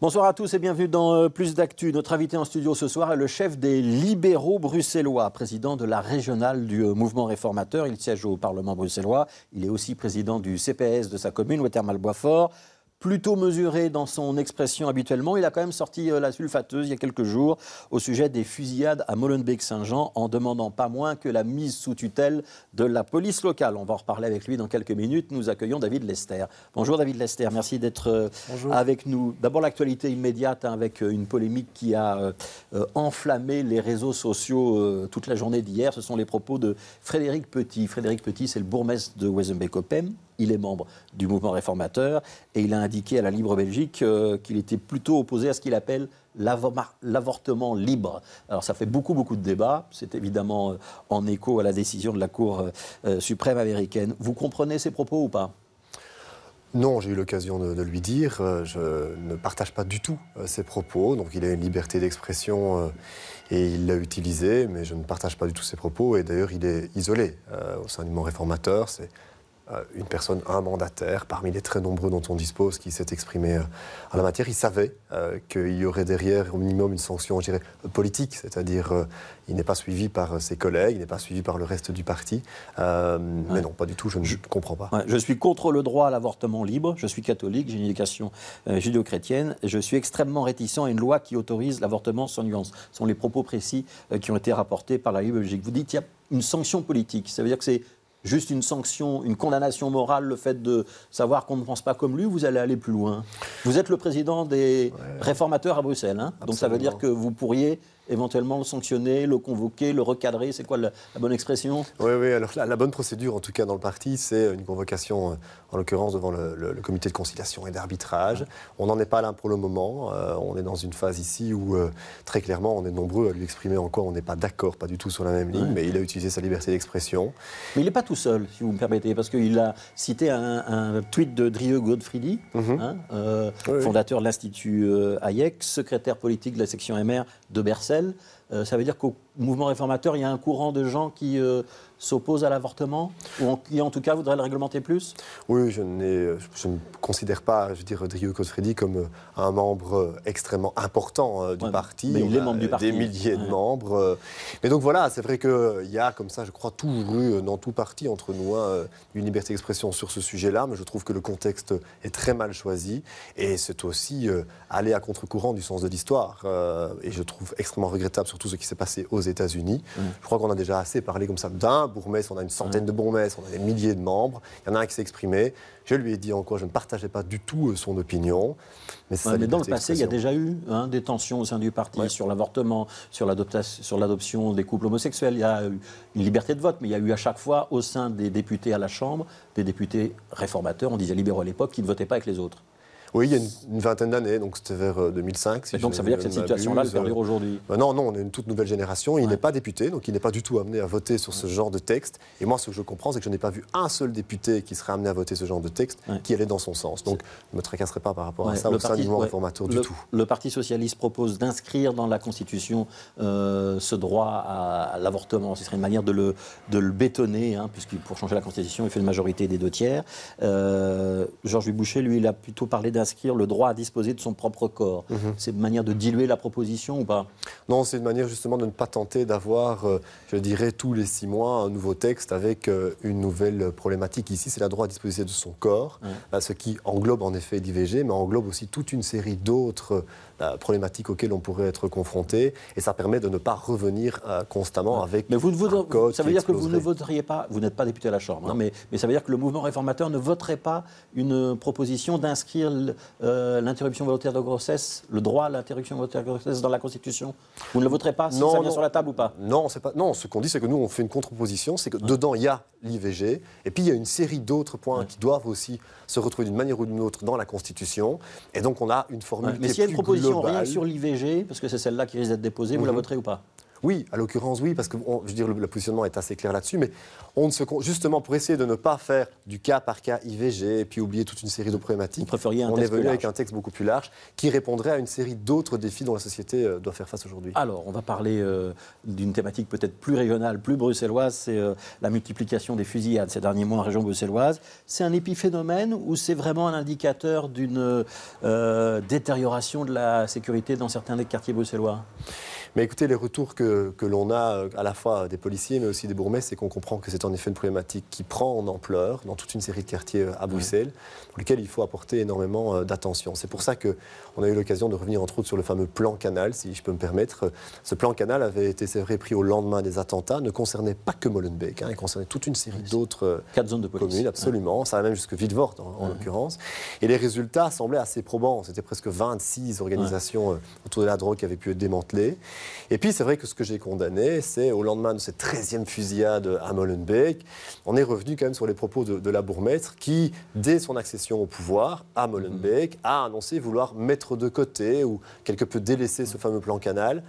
Bonsoir à tous et bienvenue dans euh, Plus d'actu. Notre invité en studio ce soir est le chef des libéraux bruxellois, président de la régionale du euh, mouvement réformateur. Il siège au Parlement bruxellois. Il est aussi président du CPS de sa commune, Watermal-Boisfort plutôt mesuré dans son expression habituellement. Il a quand même sorti euh, la sulfateuse il y a quelques jours au sujet des fusillades à Molenbeek-Saint-Jean en demandant pas moins que la mise sous tutelle de la police locale. On va en reparler avec lui dans quelques minutes. Nous accueillons David Lester. Bonjour David Lester, merci d'être euh, avec nous. D'abord l'actualité immédiate hein, avec euh, une polémique qui a enflammé les réseaux sociaux toute la journée d'hier. Ce sont les propos de Frédéric Petit. Frédéric Petit, c'est le bourgmestre de wesenbeek opem il est membre du mouvement réformateur et il a indiqué à la Libre Belgique euh, qu'il était plutôt opposé à ce qu'il appelle l'avortement libre. Alors ça fait beaucoup beaucoup de débats, c'est évidemment euh, en écho à la décision de la Cour euh, suprême américaine. Vous comprenez ses propos ou pas non, j'ai eu l'occasion de, lui dire, je ne partage pas du tout ses propos, donc il a une liberté d'expression et il l'a utilisée, mais je ne partage pas du tout ses propos et d'ailleurs il est isolé au sein du mouvement réformateur, c'est euh, une personne, un mandataire, parmi les très nombreux dont on dispose, qui s'est exprimé euh, en la matière. Il savait euh, qu'il y aurait derrière au minimum une sanction, je dirais, politique, c'est-à-dire il n'est pas suivi par ses collègues, il n'est pas suivi par le reste du parti. Mais non, pas du tout, je ne comprends pas. je suis contre le droit à l'avortement libre, je suis catholique, j'ai une éducation judéo-chrétienne, je suis extrêmement réticent à une loi qui autorise l'avortement sans nuance. Ce sont les propos précis qui ont été rapportés par la Ligue Belgique. Vous dites, il y a une sanction politique, ça veut dire que c'est juste une sanction, une condamnation morale, le fait de savoir qu'on ne pense pas comme lui, vous allez aller plus loin. Vous êtes le président des réformateurs à Bruxelles, hein donc ça veut dire que vous pourriez éventuellement le sanctionner, le convoquer, le recadrer C'est quoi la, bonne expression Oui, oui. Alors la, bonne procédure, en tout cas dans le parti, c'est une convocation, euh, en l'occurrence devant le, comité de conciliation et d'arbitrage. On n'en est pas là pour le moment. Euh, on est dans une phase ici où euh, très clairement, on est nombreux à lui exprimer encore. On n'est pas d'accord, pas du tout sur la même ligne, mais il a utilisé sa liberté d'expression. Mais il n'est pas tout seul, si vous me permettez, parce qu'il a cité un, tweet de Drieu Godfridi, mhm. hein, fondateur de l'Institut Hayek, secrétaire politique de la section MR de Bercel euh, ça veut dire qu'au mouvement réformateur, il y a un courant de gens qui euh, s'opposent à l'avortement ou en, qui, en tout cas, voudraient le réglementer plus Oui, je, je, ne considère pas, je veux dire, Rodrigo Cosfredi comme euh, un membre extrêmement important du, parti. Mais Des milliers de membres. Mais donc voilà, c'est vrai qu'il y a comme ça, je crois, toujours eu dans tout parti entre nous hein, une liberté d'expression sur ce sujet-là, mais je trouve que le contexte est très mal choisi et c'est aussi aller à contre-courant du sens de l'histoire. et je trouve extrêmement regrettable sur tout ce qui s'est passé aux États-Unis. Mmh. Je crois qu'on a déjà assez parlé comme ça d'un bourgmestre, on a une centaine mmh. de bourgmestres, on a des milliers de membres. Il y en a un qui s'est exprimé. Je lui ai dit en quoi je ne partageais pas du tout euh, son opinion. Mais, dans le passé, il y a déjà eu hein, des tensions au sein du parti sur l'avortement, sur l'adoption des couples homosexuels. Il y a eu une liberté de vote, mais il y a eu à chaque fois au sein des députés à la Chambre, des députés réformateurs, on disait libéraux à l'époque, qui ne votaient pas avec les autres. Oui, il y a une, vingtaine d'années, donc c'était vers 2005. Euh, donc ça veut dire que cette situation-là se perdure aujourd'hui euh, Non, non, on est une toute nouvelle génération. Il n'est pas député, donc il n'est pas du tout amené à voter sur ce genre de texte. Et moi, ce que je comprends, c'est que je n'ai pas vu un seul député qui serait amené à voter ce genre de texte qui allait dans son sens. Donc je ne me tracasserai pas par rapport à ça au sein du réformateur du tout. Le Parti socialiste propose d'inscrire dans la Constitution euh, ce droit à l'avortement. Ce serait une manière de le, de le bétonner, hein, puisque pour changer la Constitution, il fait une majorité des deux tiers. Euh, Georges Boucher, lui, il a plutôt parlé inscrire le droit à disposer de son propre corps. Mhm. C'est une manière de diluer la proposition ou pas Non, c'est une manière justement de ne pas tenter d'avoir, euh, je dirais, tous les six mois un nouveau texte avec euh, une nouvelle problématique. Ici, c'est la droit à disposer de son corps, bah, ce qui englobe en effet l'IVG, mais englobe aussi toute une série d'autres euh, bah, problématiques auxquelles on pourrait être confronté. Et ça permet de ne pas revenir constamment avec. Mais vous, vous un code ça veut dire que vous ne voteriez pas, vous n'êtes pas député à la Chambre, hein, non. mais, mais ça veut dire que le mouvement réformateur ne voterait pas une proposition d'inscrire euh, l'interruption volontaire de grossesse, le droit à l'interruption volontaire de grossesse dans la Constitution Vous ne le voterez pas si non, ça vient sur la table ou pas Non, pas, non ce qu'on dit, c'est que nous, on fait une contre-proposition, c'est que dedans, il y a l'IVG, et puis il y a une série d'autres points qui doivent aussi se retrouver d'une manière ou d'une autre dans la Constitution, et donc on a une formule Mais s'il y a une proposition rien sur l'IVG, parce que c'est celle-là qui risque d'être déposée, vous la mhm. voterez ou pas oui, à l'occurrence, oui, parce que je veux dire, le, positionnement est assez clair là-dessus, mais on ne se, justement pour essayer de ne pas faire du cas par cas IVG et puis oublier toute une série de problématiques, on est venu avec un texte beaucoup plus large qui répondrait à une série d'autres défis dont la société euh, doit faire face aujourd'hui. Alors, on va parler euh, d'une thématique peut-être plus régionale, plus bruxelloise, c'est euh, la multiplication des fusillades ces derniers mois en région bruxelloise. C'est un épiphénomène ou c'est vraiment un indicateur d'une détérioration de la sécurité dans certains des quartiers bruxellois mais écoutez, les retours que, l'on a euh, à la fois des policiers, mais aussi des bourgmestres, c'est qu'on comprend que c'est en effet une problématique qui prend en ampleur dans toute une série de quartiers euh, à Bruxelles, pour lesquels il faut apporter énormément euh, d'attention. C'est pour ça qu'on a eu l'occasion de revenir entre autres sur le fameux plan canal, si je peux me permettre. Ce plan canal avait été, c'est pris au lendemain des attentats, ne concernait pas que Molenbeek, hein, il concernait toute une série d'autres… – d'autres zones de communes, absolument. Ça va même jusque Villevort, en, en l'occurrence. Et les résultats semblaient assez probants. C'était presque 26 organisations autour de la drogue qui avaient pu être démantelées. Et puis, c'est vrai que ce que j'ai condamné, c'est au lendemain de cette 13e fusillade à Molenbeek, on est revenu quand même sur les propos de, la bourgmestre qui, dès son accession au pouvoir à Molenbeek, a annoncé vouloir mettre de côté ou quelque peu délaisser ce fameux plan canal.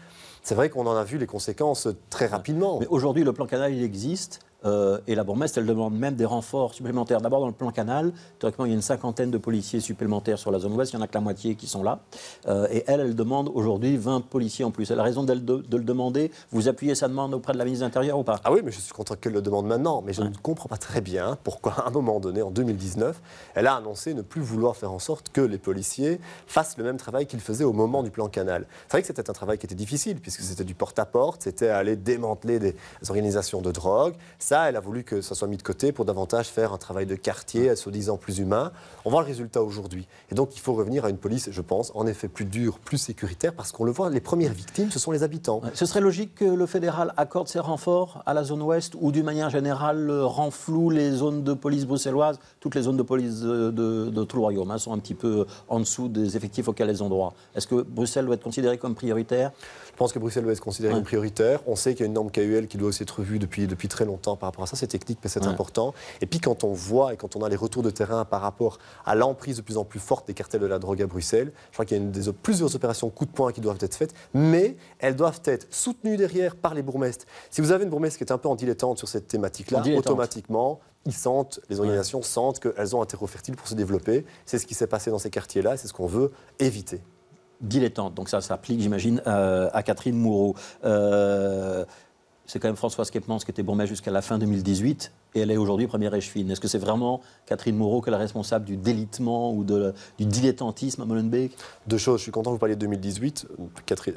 C'est vrai qu'on en a vu les conséquences très rapidement. Mais aujourd'hui, le plan canal, il existe. Euh, et la bourgmestre, elle demande même des renforts supplémentaires. D'abord dans le plan canal, théoriquement, il y a une cinquantaine de policiers supplémentaires sur la zone ouest, il n'y en a que la moitié qui sont là. Euh, et elle, elle demande aujourd'hui 20 policiers en plus. Elle a raison de, le demander. Vous appuyez sa demande auprès de la ministre de l'Intérieur ou pas Ah oui, mais je suis content qu'elle le demande maintenant. Mais je ne comprends pas très bien pourquoi, à un moment donné, en 2019, elle a annoncé ne plus vouloir faire en sorte que les policiers fassent le même travail qu'ils faisaient au moment du plan canal. C'est vrai que c'était un travail qui était difficile, puisque c'était du porte-à-porte, c'était aller démanteler des organisations de drogue ça, elle a voulu que ça soit mis de côté pour davantage faire un travail de quartier, mmh. soi disant plus humain. On voit le résultat aujourd'hui. Et donc, il faut revenir à une police, je pense, en effet plus dure, plus sécuritaire, parce qu'on le voit, les premières victimes, ce sont les habitants. Ce serait logique que le fédéral accorde ses renforts à la zone ouest ou, d'une manière générale, euh, renfloue les zones de police bruxelloises. Toutes les zones de police de, tout le royaume hein, sont un petit peu euh, en dessous des effectifs auxquels elles ont droit. Est-ce que Bruxelles doit être considérée comme prioritaire Je pense que Bruxelles doit être considérée comme prioritaire. On sait qu'il y a une norme KUL e qui doit aussi être revue depuis, depuis très longtemps par rapport à ça, c'est technique, mais c'est important. Et puis quand on voit et quand on a les retours de terrain par rapport à l'emprise de plus en plus forte des cartels de la drogue à Bruxelles, je crois qu'il y a plusieurs opérations coup de poing qui doivent être faites, mais elles doivent être soutenues derrière par les bourgmestres. Si vous avez une bourgmestre qui est un peu en dilettante sur cette thématique-là, automatiquement, ils sentent, les organisations sentent qu'elles ont un terreau fertile pour se développer. C'est ce qui s'est passé dans ces quartiers-là, c'est ce qu'on veut éviter dilettante. Donc ça s'applique, j'imagine, euh, à Catherine Moureau. Euh, c'est quand même Françoise Kepmans qui était bourgmestre jusqu'à la fin 2018 et elle est aujourd'hui première échevine. Est-ce que c'est vraiment Catherine Moreau qui est la responsable du délitement ou du dilettantisme à Molenbeek Deux choses. Je suis content que vous parliez de 2018.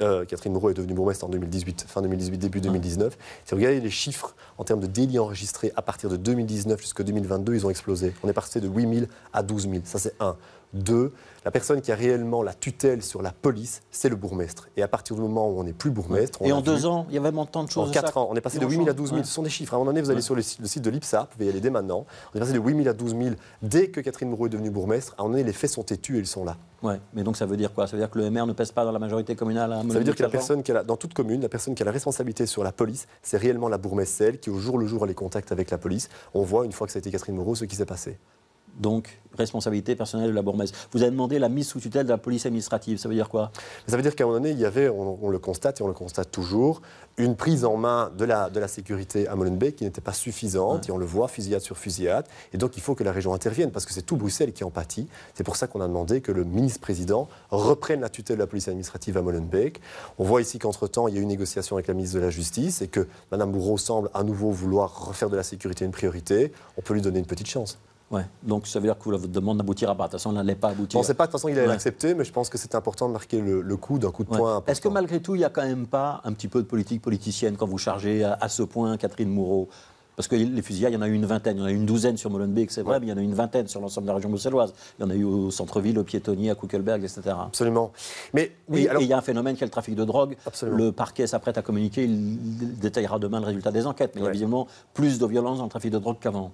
Euh, Catherine, Moreau est devenue bourgmestre en 2018, fin 2018, début 2019. Ah. Si vous regardez les chiffres en termes de délits enregistrés à partir de 2019 jusqu'à 2022, ils ont explosé. On est passé de 8 000 à 12 000. Ça, c'est un. Deux, la personne qui a réellement la tutelle sur la police, c'est le bourgmestre. Et à partir du moment où on n'est plus bourgmestre... et en deux ans, il y avait vraiment tant de choses. On est passé de 8 000 à 12 000. Ce sont des chiffres. Hein. À un moment donné, vous allez sur le site, de l'IPSA, vous pouvez y aller dès maintenant. On est passé de 8 000 à 12 000 dès que Catherine Moreau est devenue bourgmestre. À un moment donné, les faits sont têtus et ils sont là. Ouais, mais donc ça veut dire quoi Ça veut dire que le maire ne pèse pas dans la majorité communale hein, Ça veut dire que la personne qui a dans toute commune, la personne qui a la responsabilité sur la police, c'est réellement la bourgmestre, celle qui, au jour le jour, a les contacts avec la police. On voit, une fois que ça a été Catherine Moreau, ce qui s'est passé donc responsabilité personnelle de la bourgmestre. Vous avez demandé la mise sous tutelle de la police administrative. Ça veut dire quoi Ça veut dire qu'à un moment donné, il y avait, on, le constate et on le constate toujours, une prise en main de la, sécurité à Molenbeek qui n'était pas suffisante. Et on le voit, fusillade sur fusillade. Et donc, il faut que la région intervienne parce que c'est tout Bruxelles qui en pâtit. C'est pour ça qu'on a demandé que le ministre-président reprenne la tutelle de la police administrative à Molenbeek. On voit ici qu'entre-temps, il y a eu une négociation avec la ministre de la Justice et que Mme Bourreau semble à nouveau vouloir refaire de la sécurité une priorité. On peut lui donner une petite chance. Ouais. Donc ça veut dire que votre demande n'aboutira pas. De toute façon, elle n'allait pas aboutir. Je ne pensais pas de toute façon il allait accepté, l'accepter, mais je pense que c'est important de marquer le, coup d'un coup de poing. Est-ce que malgré tout, il n'y a quand même pas un petit peu de politique politicienne quand vous chargez à, ce point Catherine Moreau parce que les fusillades, il y en a eu une vingtaine, il y en a eu une douzaine sur Molenbeek, c'est vrai, mais il y en a eu une vingtaine sur l'ensemble de la région bruxelloise. Il y en a eu au centre-ville, au piétonnier, à Kuckelberg, etc. Absolument. Mais oui, et, il y a un phénomène qui est le trafic de drogue. Le parquet s'apprête à communiquer, il détaillera demain le résultat des enquêtes, mais il y a plus de violence dans le trafic de drogue qu'avant.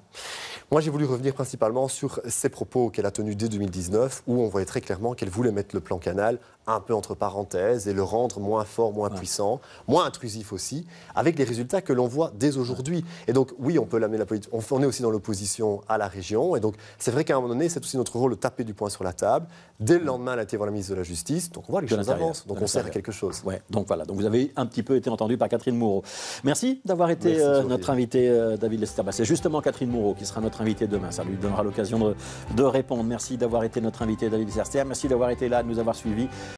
Moi, j'ai voulu revenir principalement sur ses propos qu'elle a tenus dès 2019, où on voyait très clairement qu'elle voulait mettre le plan canal un peu entre parenthèses et le rendre moins fort, moins puissant, moins intrusif aussi, avec les résultats que l'on voit dès aujourd'hui. Et donc, oui, on peut l'amener la politique. On est aussi dans l'opposition à la région. Et donc, c'est vrai qu'à un moment donné, c'est aussi notre rôle de taper du poing sur la table. Dès le lendemain, elle a été voir la ministre de la Justice. Donc, on voit que les choses avancent. Donc, on sert à quelque chose. Ouais. Donc, voilà. Donc, vous avez un petit peu été entendu par Catherine Moreau. Merci d'avoir été euh, notre invité, euh, David Lester. c'est justement Catherine Moreau qui sera notre invité demain. Ça lui donnera l'occasion de, de répondre. Merci d'avoir été notre invité, David Lester. Merci d'avoir été là, de nous avoir suivis.